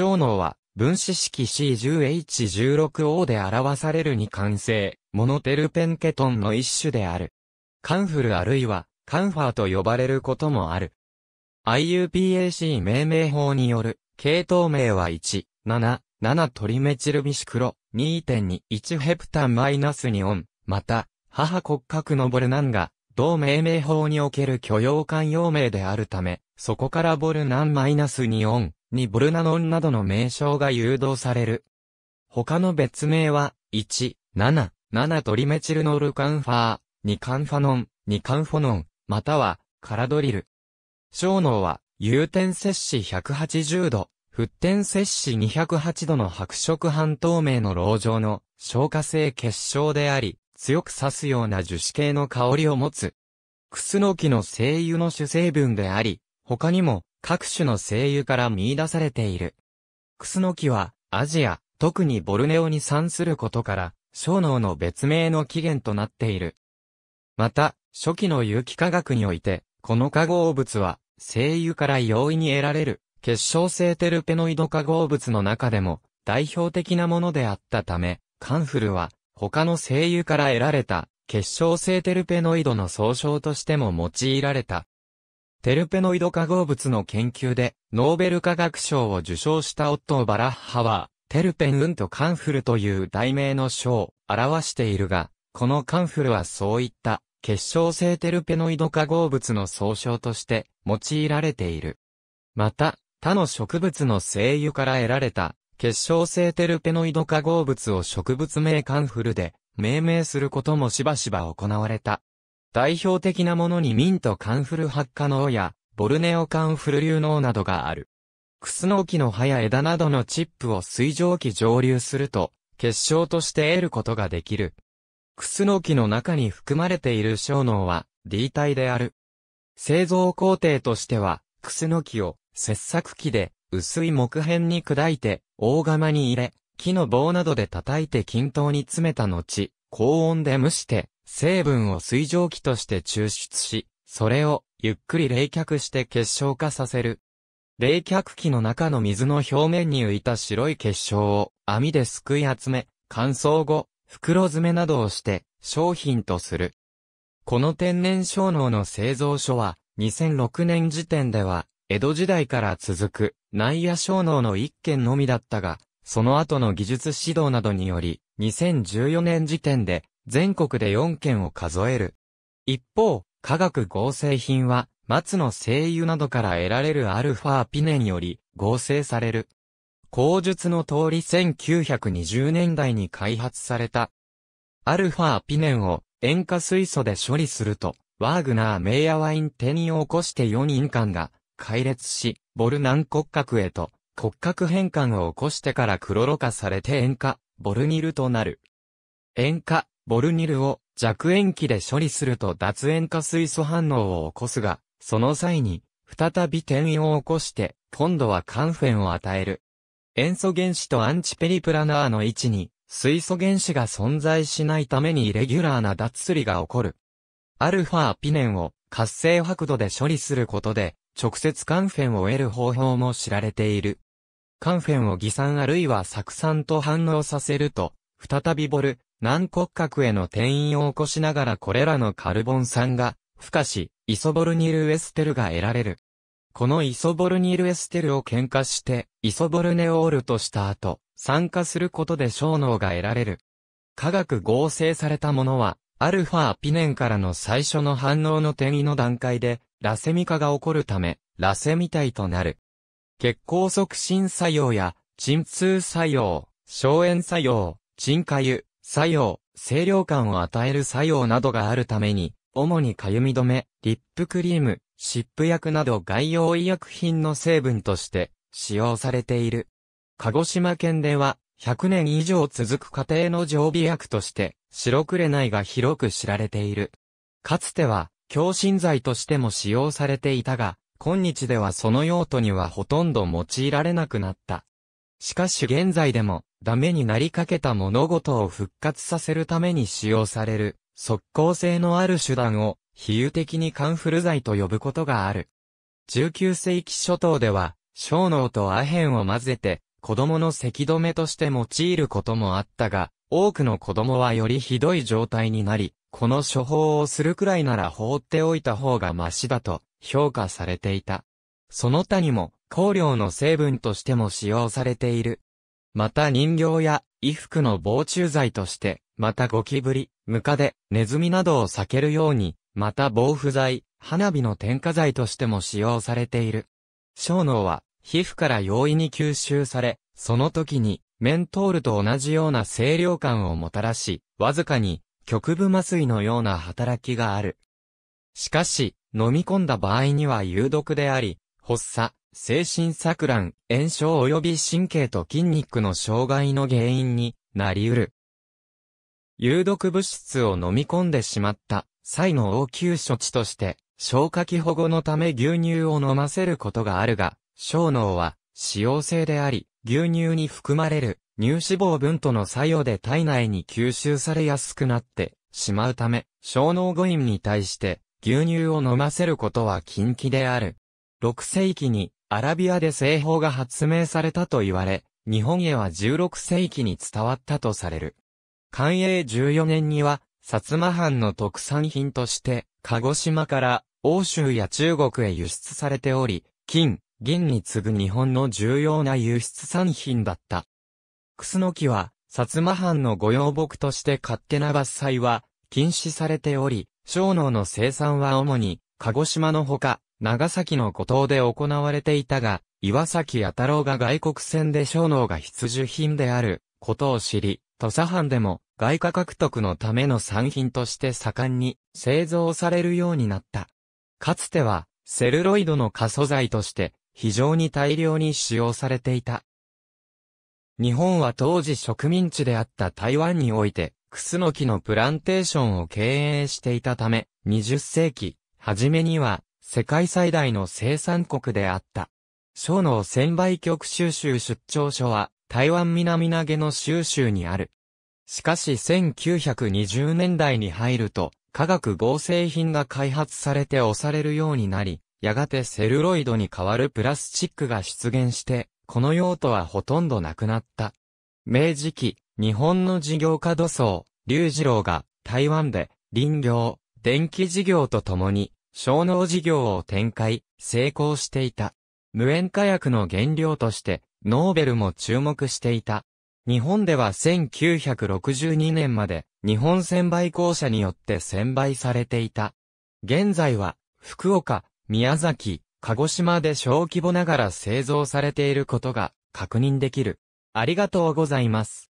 小脳は、分子式 C10H16O で表されるに完成、モノテルペンケトンの一種である。カンフルあるいは、カンファーと呼ばれることもある。IUPAC 命名法による、系統名は1、7、7トリメチルビシクロ、2.21ヘプタンマイナス2オン、また、母骨格のボルナンが、同命名法における許容慣用名であるため、そこからボルナンマイナス2オン、にボルナノンなどの名称が誘導される。他の別名は、1、7、7トリメチルノールカンファー、2カンファノン、2カンフォノン、または、カラドリル。小脳は、有点摂氏180度、沸点摂氏208度の白色半透明の牢状の消化性結晶であり、強く刺すような樹脂系の香りを持つ。クスノキの精油の主成分であり、他にも各種の精油から見出されている。クスノキは、アジア、特にボルネオに産することから、小脳の別名の起源となっている。また、初期の有機化学において、この化合物は、精油から容易に得られる、結晶性テルペノイド化合物の中でも、代表的なものであったため、カンフルは、他の精油から得られた、結晶性テルペノイドの総称としても用いられた。テルペノイド化合物の研究で、ノーベル化学賞を受賞したオットー・バラッハは、テルペンウンとカンフルという題名の賞を表しているが、このカンフルはそういった結晶性テルペノイド化合物の総称として用いられている。また、他の植物の精油から得られた結晶性テルペノイド化合物を植物名カンフルで命名することもしばしば行われた。代表的なものにミントカンフル発火の尾や、ボルネオカンフル流脳などがある。クスノキの葉や枝などのチップを水蒸気蒸留すると、結晶として得ることができる。クスノキの中に含まれている小脳は D 体である。製造工程としては、クスノキを切削機で薄い木片に砕いて、大釜に入れ、木の棒などで叩いて均等に詰めた後、高温で蒸して、成分を水蒸気として抽出し、それをゆっくり冷却して結晶化させる。冷却器の中の水の表面に浮いた白い結晶を網ですくい集め、乾燥後、袋詰めなどをして商品とする。この天然小脳の製造所は2006年時点では江戸時代から続く内野小脳の一軒のみだったが、その後の技術指導などにより2014年時点で全国で4件を数える。一方、化学合成品は、松の精油などから得られるアルファピネにより合成される。口述の通り1920年代に開発された。アルファピネンを塩化水素で処理すると、ワーグナー・メイヤワイン手に起こして4人間が壊裂し、ボルナン骨格へと骨格変換を起こしてからクロロ化されて塩化、ボルニルとなる。塩化、ボルニルを弱塩基で処理すると脱塩化水素反応を起こすが、その際に、再び転移を起こして、今度はカンフェンを与える。塩素原子とアンチペリプラナーの位置に、水素原子が存在しないためにイレギュラーな脱すりが起こる。アルファピネンを活性白土で処理することで、直接カンフェンを得る方法も知られている。カンフェンを偽酸あるいは酢酸と反応させると、再びボル、南骨格への転移を起こしながらこれらのカルボン酸が、孵化し、イソボルニルエステルが得られる。このイソボルニルエステルを喧嘩して、イソボルネオールとした後、酸化することで小脳が得られる。化学合成されたものは、アルファピネンからの最初の反応の転移の段階で、ラセミ化が起こるため、ラセミ体となる。血行促進作用や、鎮痛作用、消炎作用、鎮火油、作用、清涼感を与える作用などがあるために、主にかゆみ止め、リップクリーム、湿布薬など外用医薬品の成分として使用されている。鹿児島県では100年以上続く家庭の常備薬として白くれないが広く知られている。かつては強心剤としても使用されていたが、今日ではその用途にはほとんど用いられなくなった。しかし現在でも、ダメになりかけた物事を復活させるために使用される、即効性のある手段を、比喩的にカンフル剤と呼ぶことがある。19世紀初頭では、小脳とアヘンを混ぜて、子供の咳止めとして用いることもあったが、多くの子供はよりひどい状態になり、この処方をするくらいなら放っておいた方がマシだと評価されていた。その他にも、香料の成分としても使用されている。また人形や衣服の防虫剤として、またゴキブリ、ムカデ、ネズミなどを避けるように、また防腐剤、花火の添加剤としても使用されている。小脳は皮膚から容易に吸収され、その時にメントールと同じような清涼感をもたらし、わずかに極部麻酔のような働きがある。しかし、飲み込んだ場合には有毒であり、発作、精神錯乱、炎症及び神経と筋肉の障害の原因になり得る。有毒物質を飲み込んでしまった際の応急処置として、消化器保護のため牛乳を飲ませることがあるが、小脳は使用性であり、牛乳に含まれる乳脂肪分との作用で体内に吸収されやすくなってしまうため、小脳誤飲に対して牛乳を飲ませることは禁忌である。6世紀にアラビアで製法が発明されたと言われ、日本へは16世紀に伝わったとされる。寛永14年には、薩摩藩の特産品として、鹿児島から欧州や中国へ輸出されており、金、銀に次ぐ日本の重要な輸出産品だった。クスノキは、薩摩藩の御用木として勝手な伐採は禁止されており、小農の生産は主に、鹿児島のほか、長崎の孤島で行われていたが、岩崎弥太郎が外国船で小脳が必需品であることを知り、土佐藩でも外貨獲得のための産品として盛んに製造されるようになった。かつてはセルロイドの過素材として非常に大量に使用されていた。日本は当時植民地であった台湾において、クスノキのプランテーションを経営していたため、20世紀、初めには世界最大の生産国であった。小脳専売局収集出張所は台湾南投げの収集にある。しかし1920年代に入ると化学合成品が開発されて押されるようになり、やがてセルロイドに代わるプラスチックが出現して、この用途はほとんどなくなった。明治期、日本の事業家土層、龍次郎が台湾で林業、電気事業とともに小脳事業を展開、成功していた。無塩化薬の原料として、ノーベルも注目していた。日本では1962年まで日本専売公社によって専売されていた。現在は福岡、宮崎、鹿児島で小規模ながら製造されていることが確認できる。ありがとうございます。